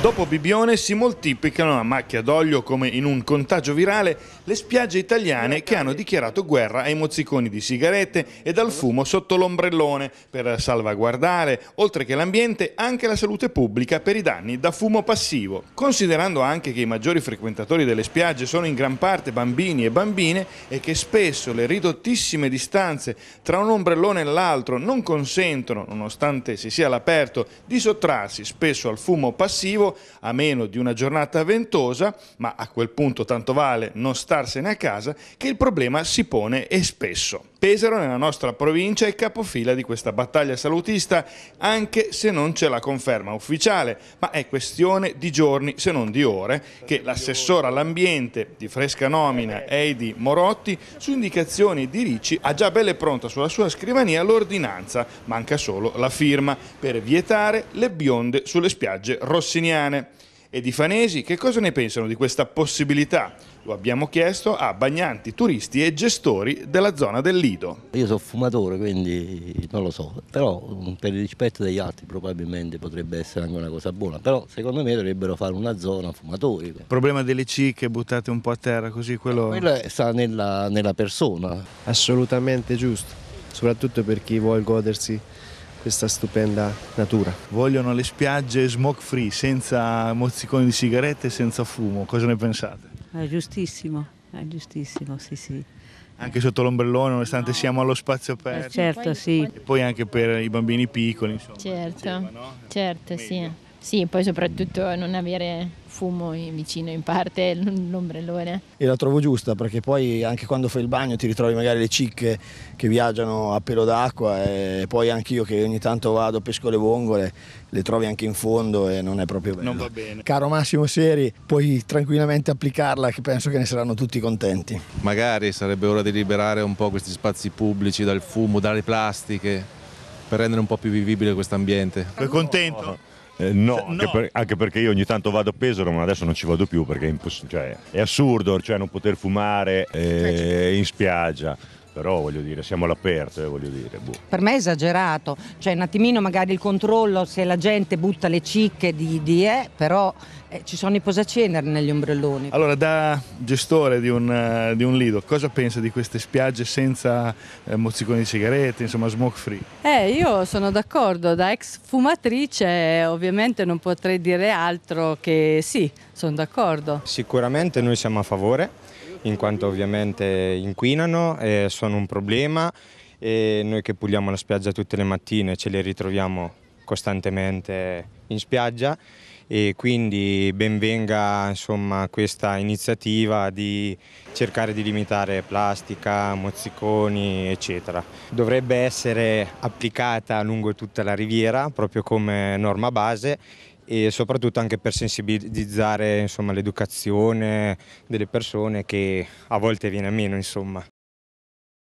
Dopo Bibione si moltiplicano a macchia d'olio come in un contagio virale le spiagge italiane che hanno dichiarato guerra ai mozziconi di sigarette e dal fumo sotto l'ombrellone per salvaguardare, oltre che l'ambiente, anche la salute pubblica per i danni da fumo passivo. Considerando anche che i maggiori frequentatori delle spiagge sono in gran parte bambini e bambine e che spesso le ridottissime distanze tra un ombrellone e l'altro non consentono, nonostante si sia all'aperto, di sottrarsi spesso al fumo passivo, a meno di una giornata ventosa, ma a quel punto tanto vale non starsene a casa, che il problema si pone e spesso. Pesaro nella nostra provincia è capofila di questa battaglia salutista, anche se non c'è la conferma ufficiale, ma è questione di giorni, se non di ore, che l'assessore all'ambiente di fresca nomina Eidi Morotti, su indicazioni di Ricci, ha già belle pronta sulla sua scrivania l'ordinanza, manca solo la firma, per vietare le bionde sulle spiagge rossiniane e di Fanesi che cosa ne pensano di questa possibilità? Lo abbiamo chiesto a bagnanti, turisti e gestori della zona del Lido. Io sono fumatore quindi non lo so, però mm, per il rispetto degli altri probabilmente potrebbe essere anche una cosa buona, però secondo me dovrebbero fare una zona fumatori. Il problema delle cicche buttate un po' a terra così quello... Eh, quello sta nella, nella persona. Assolutamente giusto, soprattutto per chi vuole godersi questa stupenda natura. Vogliono le spiagge smoke free, senza mozziconi di sigarette, e senza fumo. Cosa ne pensate? È giustissimo, è giustissimo, sì sì. Anche sotto l'ombrellone, nonostante no. siamo allo spazio eh, aperto. Eh, certo, sì. E poi anche per i bambini piccoli, insomma. Certo, diceva, no? certo, Meglio. sì. Sì, poi soprattutto non avere fumo vicino in parte l'ombrellone. E la trovo giusta perché poi anche quando fai il bagno ti ritrovi magari le cicche che viaggiano a pelo d'acqua e poi anch'io che ogni tanto vado, pesco le vongole, le trovi anche in fondo e non è proprio bello. Non va bene. Caro Massimo Seri, puoi tranquillamente applicarla che penso che ne saranno tutti contenti. Magari sarebbe ora di liberare un po' questi spazi pubblici dal fumo, dalle plastiche per rendere un po' più vivibile questo ambiente. Sei contento? Eh, no, cioè, anche, no. Per, anche, perché io ogni tanto vado a Pesaro, ma adesso non ci vado più perché è, cioè, è assurdo cioè, non poter fumare cioè, eh, in spiaggia però voglio dire, siamo all'aperto, eh, voglio dire. Boh. Per me è esagerato, cioè un attimino magari il controllo se la gente butta le cicche di, di eh, però eh, ci sono i posacenere negli ombrelloni. Allora, da gestore di un, eh, di un, lido, cosa pensa di queste spiagge senza eh, mozziconi di sigarette, insomma smoke free? Eh, io sono d'accordo, da ex fumatrice ovviamente non potrei dire altro che sì, sono d'accordo. Sicuramente noi siamo a favore in quanto ovviamente inquinano, eh, sono un problema e noi che puliamo la spiaggia tutte le mattine ce le ritroviamo costantemente in spiaggia e quindi benvenga insomma, questa iniziativa di cercare di limitare plastica, mozziconi eccetera. Dovrebbe essere applicata lungo tutta la riviera proprio come norma base e soprattutto anche per sensibilizzare l'educazione delle persone che a volte viene a meno. Insomma.